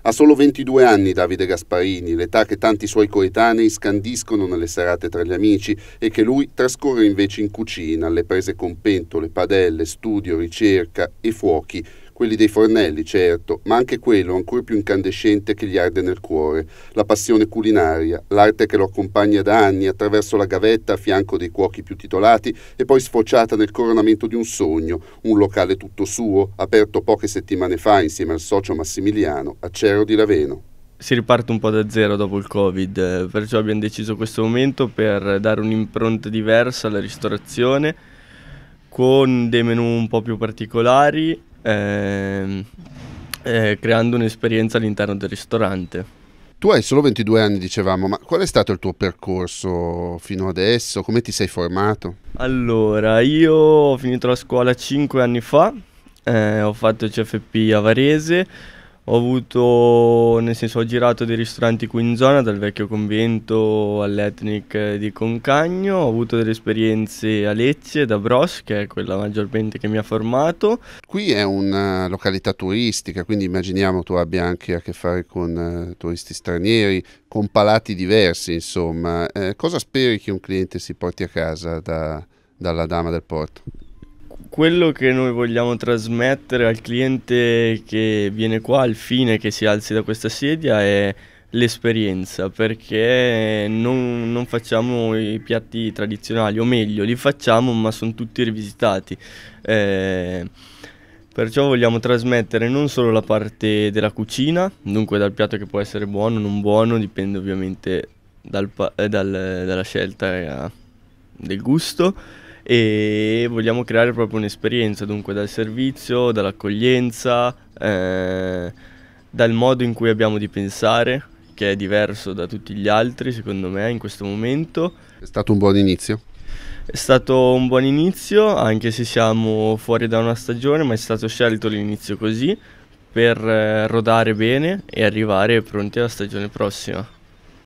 Ha solo 22 anni Davide Gasparini, l'età che tanti suoi coetanei scandiscono nelle serate tra gli amici e che lui trascorre invece in cucina, alle prese con pentole, padelle, studio, ricerca e fuochi, quelli dei fornelli, certo, ma anche quello ancora più incandescente che gli arde nel cuore, la passione culinaria, l'arte che lo accompagna da anni attraverso la gavetta a fianco dei cuochi più titolati e poi sfociata nel coronamento di un sogno, un locale tutto suo, aperto poche settimane fa insieme al socio Massimiliano a Cerro di Raveno. si riparte un po' da zero dopo il Covid, perciò abbiamo deciso questo momento per dare un'impronta diversa alla ristorazione con dei menu un po' più particolari eh, eh, creando un'esperienza all'interno del ristorante. Tu hai solo 22 anni, dicevamo, ma qual è stato il tuo percorso fino adesso? Come ti sei formato? Allora, io ho finito la scuola 5 anni fa, eh, ho fatto il CFP a Varese, ho avuto, nel senso, ho girato dei ristoranti qui in zona, dal vecchio convento all'Etnic di Concagno, ho avuto delle esperienze a Lecce, da Bros, che è quella maggiormente che mi ha formato. Qui è una località turistica, quindi immaginiamo tu abbia anche a che fare con uh, turisti stranieri, con palati diversi, insomma. Eh, cosa speri che un cliente si porti a casa da, dalla Dama del Porto? quello che noi vogliamo trasmettere al cliente che viene qua al fine che si alzi da questa sedia è l'esperienza perché non, non, facciamo i piatti tradizionali o meglio li facciamo ma sono tutti rivisitati eh, perciò vogliamo trasmettere non solo la parte della cucina dunque dal piatto che può essere buono o non buono dipende ovviamente dal, eh, dal, dalla scelta eh, del gusto e vogliamo creare proprio un'esperienza, dunque dal servizio, dall'accoglienza, eh, dal modo in cui abbiamo di pensare, che è diverso da tutti gli altri secondo me in questo momento. È stato un buon inizio? È stato un buon inizio, anche se siamo fuori da una stagione, ma è stato scelto l'inizio così per eh, rodare bene e arrivare pronti alla stagione prossima.